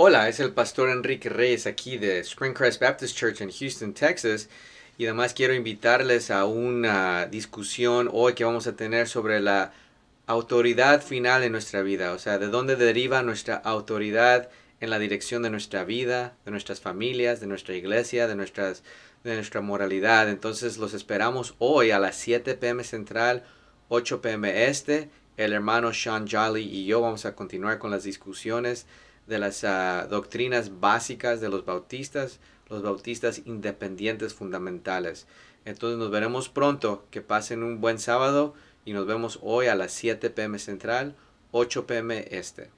Hola, es el pastor Enrique Reyes aquí de Springcrest Baptist Church en Houston, Texas. Y además quiero invitarles a una discusión hoy que vamos a tener sobre la autoridad final en nuestra vida. O sea, de dónde deriva nuestra autoridad en la dirección de nuestra vida, de nuestras familias, de nuestra iglesia, de, nuestras, de nuestra moralidad. Entonces los esperamos hoy a las 7 pm central, 8 pm este. El hermano Sean Jolly y yo vamos a continuar con las discusiones de las ah, doctrinas básicas de los bautistas, los bautistas independientes fundamentales. Entonces nos veremos pronto, que pasen un buen sábado y nos vemos hoy a las 7 pm central, 8 pm este.